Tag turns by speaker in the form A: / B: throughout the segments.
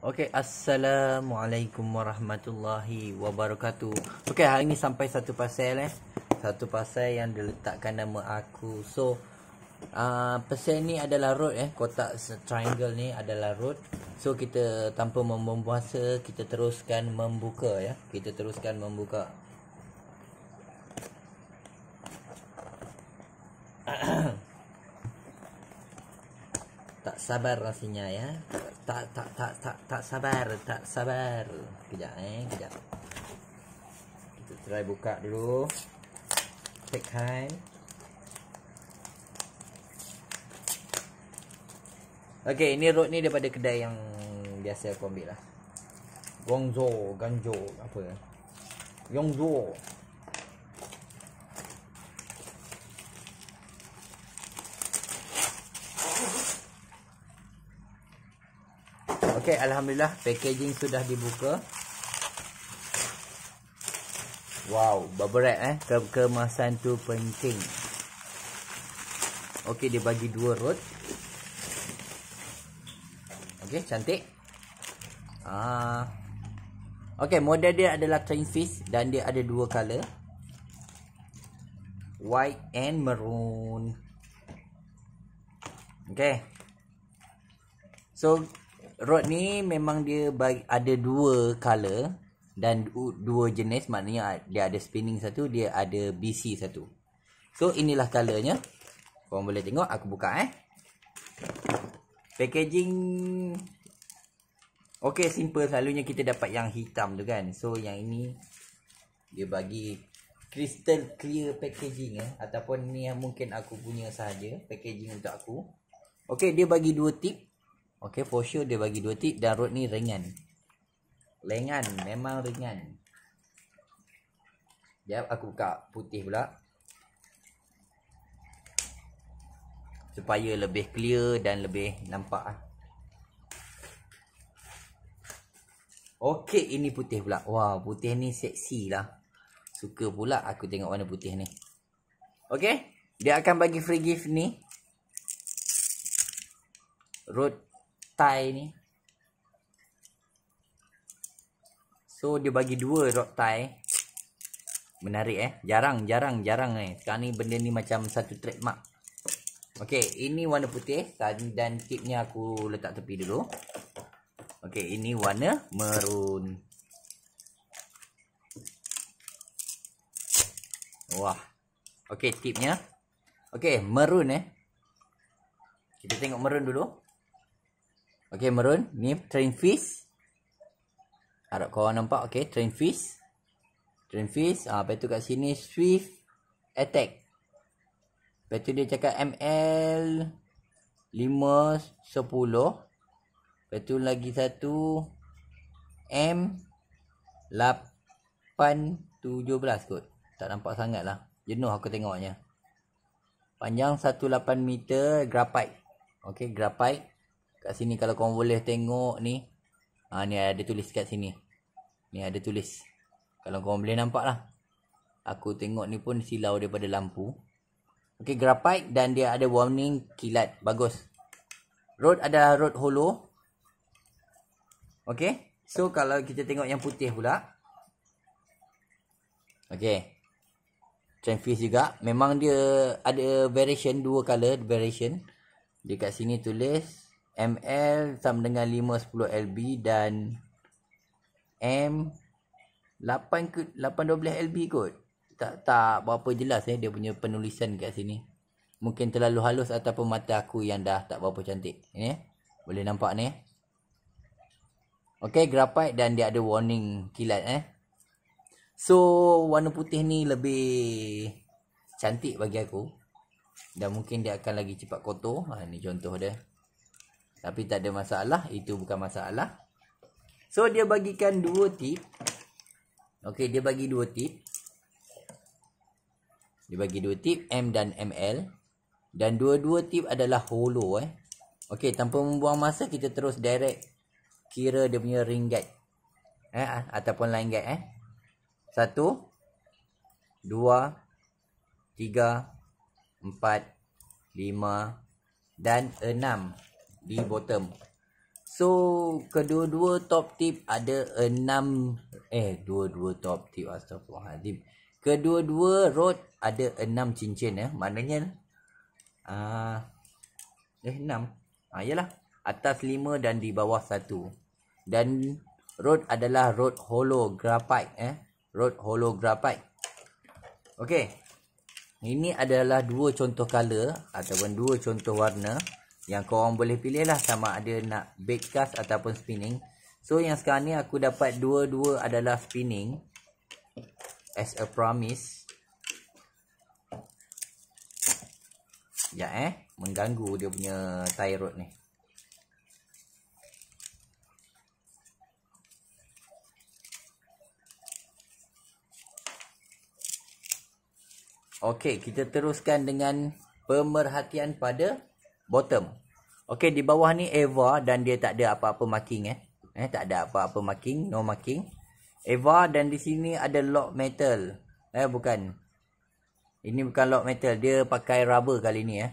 A: Okay, Assalamualaikum Warahmatullahi Wabarakatuh Okay, hari ni sampai satu pasal eh Satu pasal yang diletakkan nama aku So, uh, pasal ni adalah road eh Kotak triangle ni adalah road So, kita tanpa membuang puasa Kita teruskan membuka ya Kita teruskan membuka tak sabar rasanya ya tak tak tak tak tak sabar, tak sabar. Kejap eh, kejap. Kita try buka dulu. Take time. Okay, ini road ni daripada kedai yang biasa aku ambil lah. Gongzo, Ganjo, apa? ya? Yongzo. Okey, alhamdulillah packaging sudah dibuka. Wow, bubble wrap eh. Ke kemasan tu penting. Okey, dia bagi dua rod. Okey, cantik. Ah. Okey, model dia adalah train fish dan dia ada dua color. White and maroon. Okey. So, rod ni memang dia bagi, ada dua color dan dua jenis maknanya dia ada spinning satu dia ada BC satu. So inilah colornya. Korang boleh tengok aku buka eh. Packaging Okay simple selalunya kita dapat yang hitam tu kan. So yang ini dia bagi crystal clear packaging eh ataupun ni yang mungkin aku punya sahaja packaging untuk aku. Okay dia bagi dua tip Okay for sure dia bagi dua tick dan road ni ringan. Lengan memang ringan. Jap aku buka putih pula. Supaya lebih clear dan lebih nampak ah. Okey ini putih pula. Wah putih ni seksi lah. Suka pula aku tengok warna putih ni. Okey. Dia akan bagi free gift ni. Road tie ni. So dia bagi dua rock tie. Menarik eh. Jarang, jarang, jarang Eh. Sekarang ni benda ni macam satu trademark. Okay, ini warna putih. Dan tipnya aku letak tepi dulu. Okay, ini warna merun. Wah. Okay, tipnya. Okay, merun eh. Kita tengok merun dulu. Okey, maroon. Ni train fish. Harap korang nampak. Okey, train fish. Train fish. Ah, lepas tu kat sini, swift attack. Lepas tu dia cakap ML 510. Lepas tu lagi satu. M 817 kot. Tak nampak sangat lah. Jenuh aku tengoknya. Panjang 18 meter. Grapite. Okey, grapite. Kat sini kalau korang boleh tengok ni ha, Ni ada tulis kat sini Ni ada tulis Kalau korang boleh nampak lah Aku tengok ni pun silau daripada lampu Okay graphite dan dia ada warning kilat Bagus Road ada road hollow Okay So kalau kita tengok yang putih pula Okay Trenfuse juga Memang dia ada variation Dua color variation Dekat sini tulis ml sama dengan 510 lb dan m 8 ke 812 lb kot tak tak berapa jelas eh dia punya penulisan kat sini mungkin terlalu halus ataupun mata aku yang dah tak berapa cantik ni eh? boleh nampak ni eh? Okay, graphite dan dia ada warning kilat eh. So, warna putih ni lebih cantik bagi aku. Dan mungkin dia akan lagi cepat kotor. Ha, ni contoh dia. Tapi tak ada masalah, itu bukan masalah. So dia bagikan dua tip. Okey, dia bagi dua tip. Dia bagi dua tip M dan ML dan dua-dua tip adalah holo eh. Okey, tanpa membuang masa kita terus direct kira dia punya ringgit. Eh ah, ataupun line gate eh. Satu, dua, tiga, empat, lima dan enam di bottom. So, kedua-dua top tip ada enam, eh, dua-dua top tip, astagfirullahaladzim. Kedua-dua road ada enam cincin, ya. Eh. Maknanya, uh, eh, enam. Ah, yalah. Atas lima dan di bawah satu. Dan road adalah road holographic, eh. Road holographic. Okay. Ini adalah dua contoh color ataupun dua contoh warna yang korang boleh pilih lah sama ada nak bait cast ataupun spinning so yang sekarang ni aku dapat dua-dua adalah spinning as a promise sekejap eh mengganggu dia punya tie rod ni Okey, kita teruskan dengan pemerhatian pada bottom. Okey di bawah ni Eva dan dia tak ada apa-apa marking eh. Eh tak ada apa-apa marking, no marking. Eva dan di sini ada lock metal. Eh bukan. Ini bukan lock metal, dia pakai rubber kali ni eh.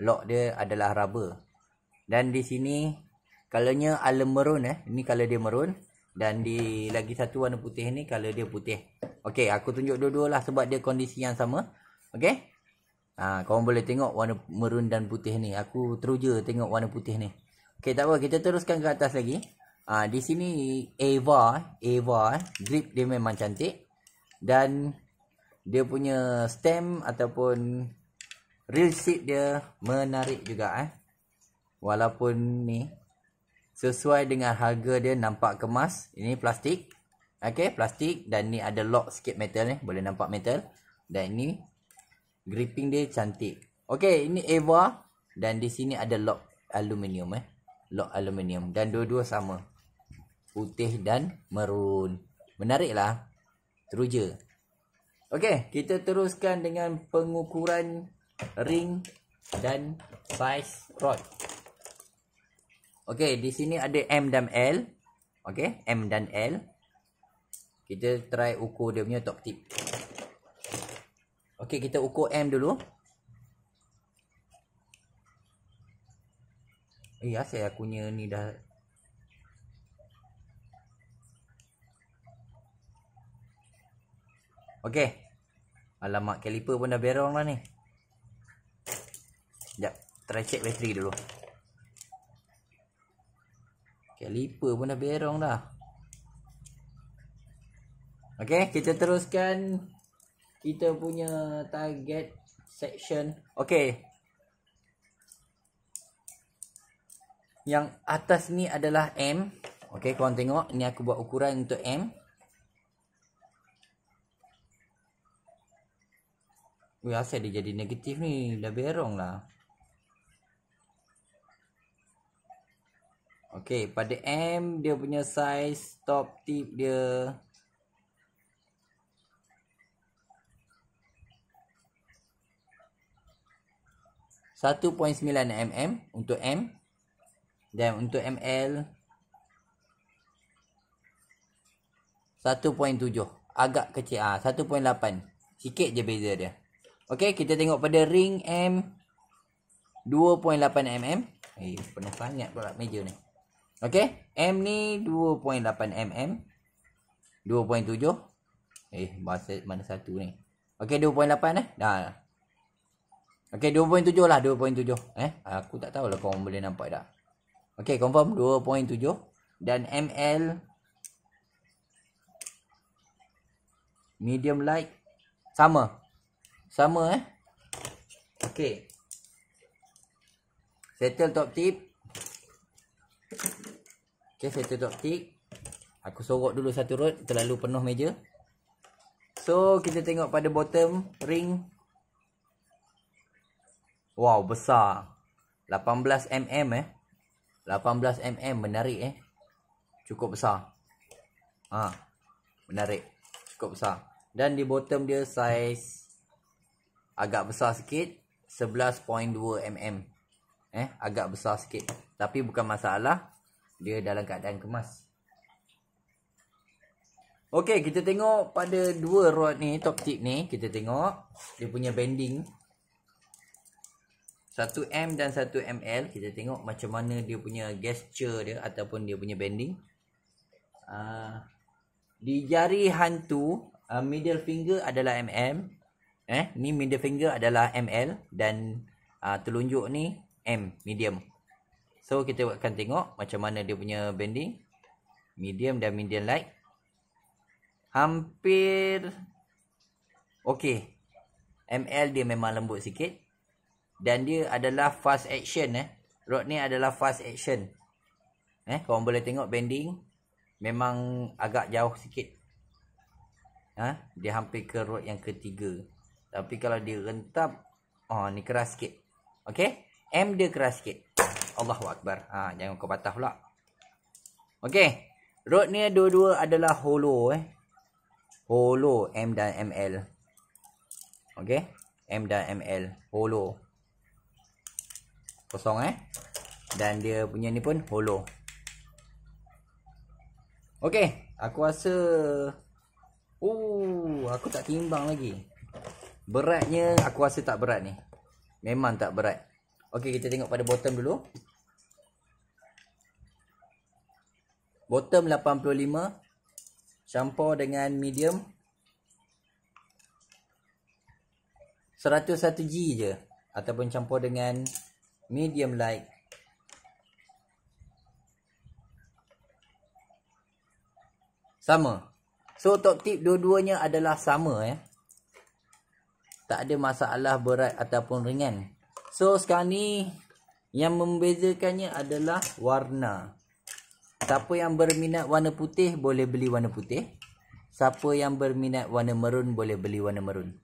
A: Lock dia adalah rubber. Dan di sini kalanya alum merun eh. Ini kalau dia merun dan di lagi satu warna putih ni kalau dia putih. Okey, aku tunjuk dua-dualah sebab dia kondisi yang sama. Okey. Ah, ha, kau boleh tengok warna merun dan putih ni. Aku teruja tengok warna putih ni. Okey, tak apa. Kita teruskan ke atas lagi. Ah, ha, di sini Eva, eh. Eva eh. grip dia memang cantik dan dia punya stem ataupun real seat dia menarik juga eh. Walaupun ni sesuai dengan harga dia nampak kemas. Ini plastik. Okey, plastik dan ni ada lock sikit metal ni. Boleh nampak metal. Dan ini Gripping dia cantik. Okay, ini Eva. Dan di sini ada lock aluminium eh. Lock aluminium. Dan dua-dua sama. Putih dan merun. Menariklah, lah. True Okay, kita teruskan dengan pengukuran ring dan size rod. Okay, di sini ada M dan L. Okay, M dan L. Kita try ukur dia punya top tip. Okey, kita ukur M dulu. Eh, asyik aku punya ni dah. Okey. Alamak, caliper pun dah berong lah ni. Sekejap, try check bateri dulu. Caliper pun dah berong dah. Okey, kita teruskan kita punya target section okey yang atas ni adalah M okey kau tengok ni aku buat ukuran untuk M Ui, asal dia jadi negatif ni dah berong lah Okey, pada M dia punya size top tip dia 1.9 mm untuk M dan untuk ML 1.7 agak kecil ah ha, 1.8 sikit je beza dia okey kita tengok pada ring M 2.8 mm eh pernah sangat pula meja ni okey M ni 2.8 mm 2.7 eh bahasa mana satu ni okey 2.8 eh dah Okey 2.7 lah 2.7 eh aku tak tahu lah kau boleh nampak tak. Okey confirm 2.7 dan ml medium light sama. Sama eh. Okey. Settle top tip. Okey settle top tip. Aku sorok dulu satu rod terlalu penuh meja. So kita tengok pada bottom ring Wow, besar. 18mm eh. 18mm menarik eh. Cukup besar. Ha. Menarik. Cukup besar. Dan di bottom dia size agak besar sikit, 11.2mm. Eh, agak besar sikit. Tapi bukan masalah. Dia dalam keadaan kemas. Okey, kita tengok pada dua rod ni, top tip ni, kita tengok dia punya bending. Satu M dan satu ML Kita tengok macam mana dia punya gesture dia Ataupun dia punya bending uh, Di jari hantu uh, Middle finger adalah MM Eh, ni middle finger adalah ML Dan uh, telunjuk ni M, medium So kita akan tengok macam mana dia punya bending Medium dan medium light Hampir Okay ML dia memang lembut sikit dan dia adalah fast action eh rod ni adalah fast action eh kau boleh tengok bending memang agak jauh sikit ha dia hampir ke rod yang ketiga tapi kalau dia rentap oh ni keras sikit okey m dia keras sikit Allahuakbar ha jangan kau patah pula okey rod ni dua-dua adalah hollow eh hollow m dan ml okey m dan ml hollow kosong eh dan dia punya ni pun hollow okey aku rasa uh aku tak timbang lagi beratnya aku rasa tak berat ni memang tak berat okey kita tengok pada bottom dulu bottom 85 campur dengan medium 101g je ataupun campur dengan medium light sama so top tip dua-duanya adalah sama ya tak ada masalah berat ataupun ringan so sekarang ni yang membezakannya adalah warna siapa yang berminat warna putih boleh beli warna putih siapa yang berminat warna merun boleh beli warna merun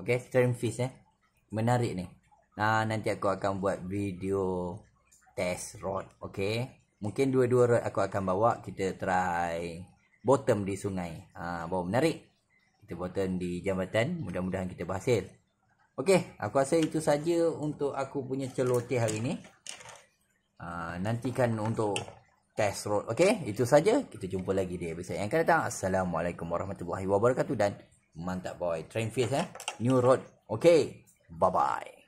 A: Okay, stream fish eh menarik ni Nah, nanti aku akan buat video test rod. Okay. Mungkin dua-dua rod aku akan bawa. Kita try bottom di sungai. Ha, bawa menarik. Kita bottom di jambatan. Mudah-mudahan kita berhasil. Okay. Aku rasa itu saja untuk aku punya celoteh hari ini. Ha, nantikan untuk test rod. Okay. Itu saja. Kita jumpa lagi di episode yang akan datang. Assalamualaikum warahmatullahi wabarakatuh. Dan mantap boy. Train face eh. New road. Okay. Bye-bye.